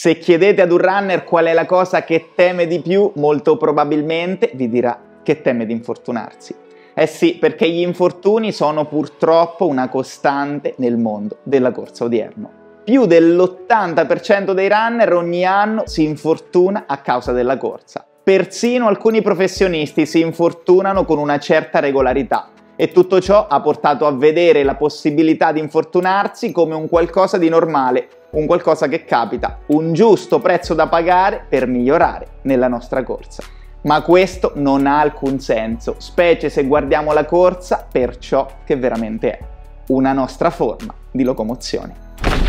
Se chiedete ad un runner qual è la cosa che teme di più, molto probabilmente vi dirà che teme di infortunarsi. Eh sì, perché gli infortuni sono purtroppo una costante nel mondo della corsa odierno. Più dell'80% dei runner ogni anno si infortuna a causa della corsa. Persino alcuni professionisti si infortunano con una certa regolarità, e tutto ciò ha portato a vedere la possibilità di infortunarsi come un qualcosa di normale, un qualcosa che capita, un giusto prezzo da pagare per migliorare nella nostra corsa. Ma questo non ha alcun senso, specie se guardiamo la corsa per ciò che veramente è, una nostra forma di locomozione.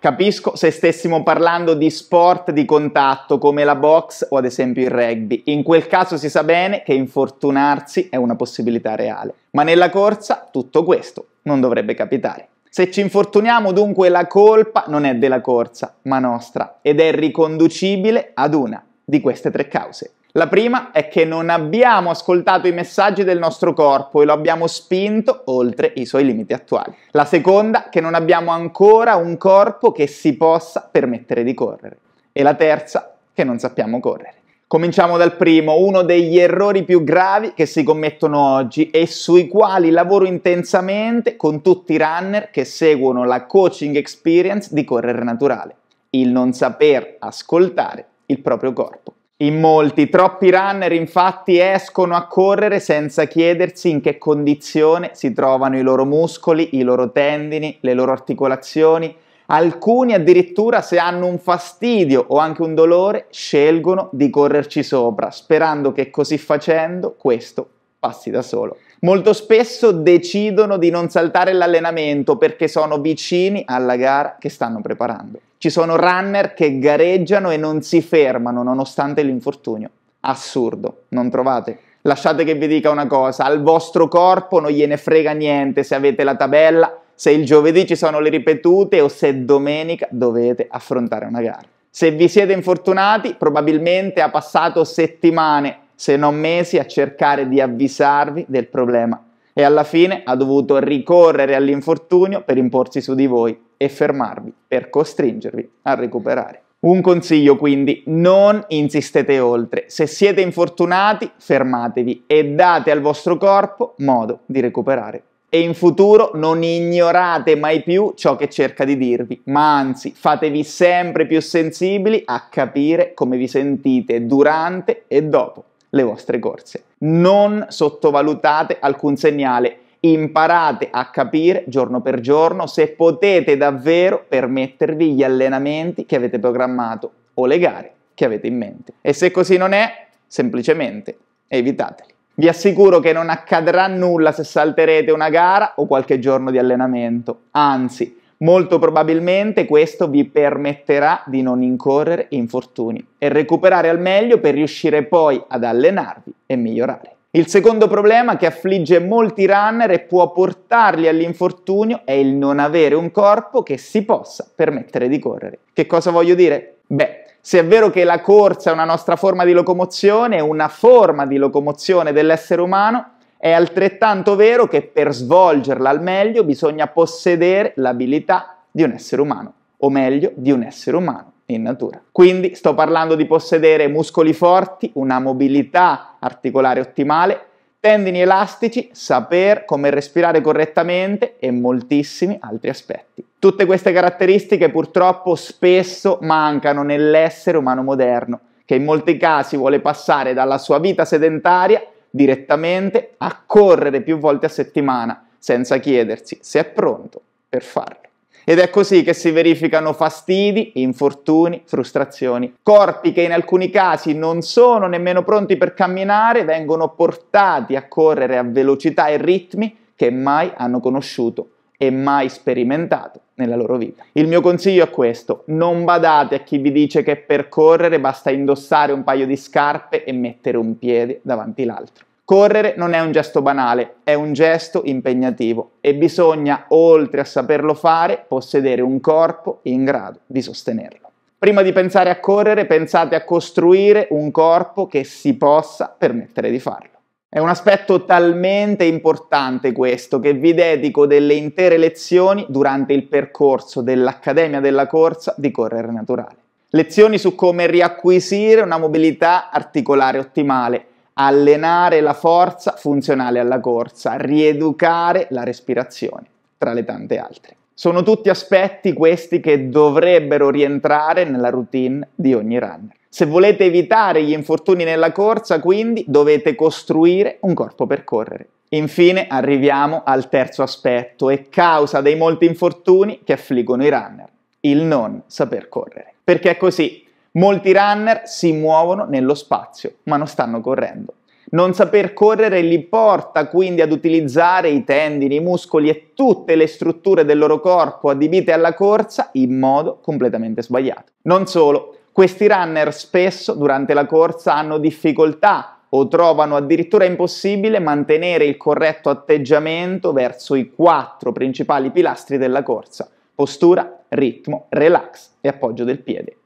Capisco se stessimo parlando di sport di contatto come la box o ad esempio il rugby. In quel caso si sa bene che infortunarsi è una possibilità reale. Ma nella corsa tutto questo non dovrebbe capitare. Se ci infortuniamo dunque la colpa non è della corsa, ma nostra ed è riconducibile ad una di queste tre cause. La prima è che non abbiamo ascoltato i messaggi del nostro corpo e lo abbiamo spinto oltre i suoi limiti attuali. La seconda, che non abbiamo ancora un corpo che si possa permettere di correre. E la terza, che non sappiamo correre. Cominciamo dal primo, uno degli errori più gravi che si commettono oggi e sui quali lavoro intensamente con tutti i runner che seguono la coaching experience di correre naturale, il non saper ascoltare il proprio corpo. In molti, troppi runner infatti escono a correre senza chiedersi in che condizione si trovano i loro muscoli, i loro tendini, le loro articolazioni. Alcuni addirittura se hanno un fastidio o anche un dolore scelgono di correrci sopra, sperando che così facendo questo passi da solo. Molto spesso decidono di non saltare l'allenamento perché sono vicini alla gara che stanno preparando. Ci sono runner che gareggiano e non si fermano nonostante l'infortunio. Assurdo, non trovate? Lasciate che vi dica una cosa, al vostro corpo non gliene frega niente se avete la tabella, se il giovedì ci sono le ripetute o se domenica dovete affrontare una gara. Se vi siete infortunati, probabilmente ha passato settimane, se non mesi, a cercare di avvisarvi del problema e alla fine ha dovuto ricorrere all'infortunio per imporsi su di voi e fermarvi per costringervi a recuperare. Un consiglio quindi, non insistete oltre. Se siete infortunati, fermatevi e date al vostro corpo modo di recuperare. E in futuro non ignorate mai più ciò che cerca di dirvi, ma anzi fatevi sempre più sensibili a capire come vi sentite durante e dopo le vostre corse. Non sottovalutate alcun segnale imparate a capire giorno per giorno se potete davvero permettervi gli allenamenti che avete programmato o le gare che avete in mente. E se così non è, semplicemente evitateli. Vi assicuro che non accadrà nulla se salterete una gara o qualche giorno di allenamento, anzi, molto probabilmente questo vi permetterà di non incorrere infortuni e recuperare al meglio per riuscire poi ad allenarvi e migliorare. Il secondo problema che affligge molti runner e può portarli all'infortunio è il non avere un corpo che si possa permettere di correre. Che cosa voglio dire? Beh, se è vero che la corsa è una nostra forma di locomozione, è una forma di locomozione dell'essere umano, è altrettanto vero che per svolgerla al meglio bisogna possedere l'abilità di un essere umano, o meglio, di un essere umano in natura. Quindi sto parlando di possedere muscoli forti, una mobilità articolare ottimale, tendini elastici, saper come respirare correttamente e moltissimi altri aspetti. Tutte queste caratteristiche purtroppo spesso mancano nell'essere umano moderno, che in molti casi vuole passare dalla sua vita sedentaria direttamente a correre più volte a settimana, senza chiedersi se è pronto per farlo. Ed è così che si verificano fastidi, infortuni, frustrazioni. Corpi che in alcuni casi non sono nemmeno pronti per camminare vengono portati a correre a velocità e ritmi che mai hanno conosciuto e mai sperimentato nella loro vita. Il mio consiglio è questo, non badate a chi vi dice che per correre basta indossare un paio di scarpe e mettere un piede davanti l'altro. Correre non è un gesto banale, è un gesto impegnativo e bisogna, oltre a saperlo fare, possedere un corpo in grado di sostenerlo. Prima di pensare a correre, pensate a costruire un corpo che si possa permettere di farlo. È un aspetto talmente importante questo che vi dedico delle intere lezioni durante il percorso dell'Accademia della Corsa di Correre Naturale. Lezioni su come riacquisire una mobilità articolare ottimale, allenare la forza funzionale alla corsa, rieducare la respirazione, tra le tante altre. Sono tutti aspetti questi che dovrebbero rientrare nella routine di ogni runner. Se volete evitare gli infortuni nella corsa, quindi dovete costruire un corpo per correre. Infine arriviamo al terzo aspetto e causa dei molti infortuni che affliggono i runner, il non saper correre. Perché è così, Molti runner si muovono nello spazio, ma non stanno correndo. Non saper correre li porta quindi ad utilizzare i tendini, i muscoli e tutte le strutture del loro corpo adibite alla corsa in modo completamente sbagliato. Non solo, questi runner spesso durante la corsa hanno difficoltà o trovano addirittura impossibile mantenere il corretto atteggiamento verso i quattro principali pilastri della corsa, postura, ritmo, relax e appoggio del piede.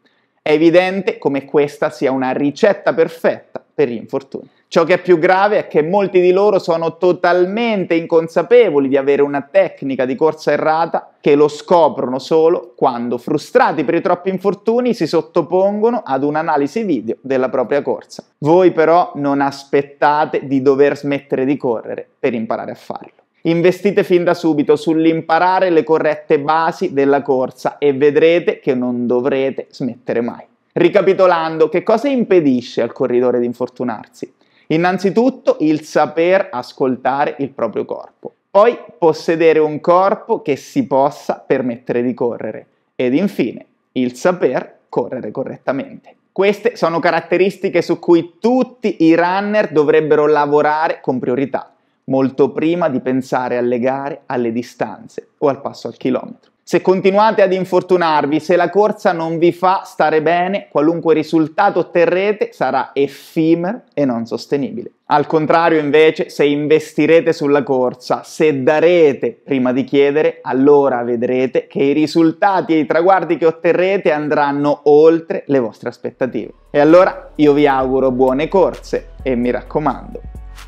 È evidente come questa sia una ricetta perfetta per gli infortuni. Ciò che è più grave è che molti di loro sono totalmente inconsapevoli di avere una tecnica di corsa errata che lo scoprono solo quando, frustrati per i troppi infortuni, si sottopongono ad un'analisi video della propria corsa. Voi però non aspettate di dover smettere di correre per imparare a farlo. Investite fin da subito sull'imparare le corrette basi della corsa e vedrete che non dovrete smettere mai. Ricapitolando, che cosa impedisce al corridore di infortunarsi? Innanzitutto il saper ascoltare il proprio corpo, poi possedere un corpo che si possa permettere di correre ed infine il saper correre correttamente. Queste sono caratteristiche su cui tutti i runner dovrebbero lavorare con priorità molto prima di pensare alle gare, alle distanze o al passo al chilometro. Se continuate ad infortunarvi, se la corsa non vi fa stare bene, qualunque risultato otterrete sarà effimero e non sostenibile. Al contrario, invece, se investirete sulla corsa, se darete prima di chiedere, allora vedrete che i risultati e i traguardi che otterrete andranno oltre le vostre aspettative. E allora io vi auguro buone corse e mi raccomando,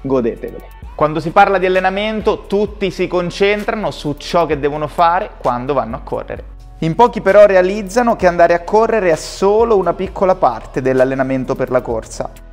godetevele. Quando si parla di allenamento tutti si concentrano su ciò che devono fare quando vanno a correre. In pochi però realizzano che andare a correre è solo una piccola parte dell'allenamento per la corsa.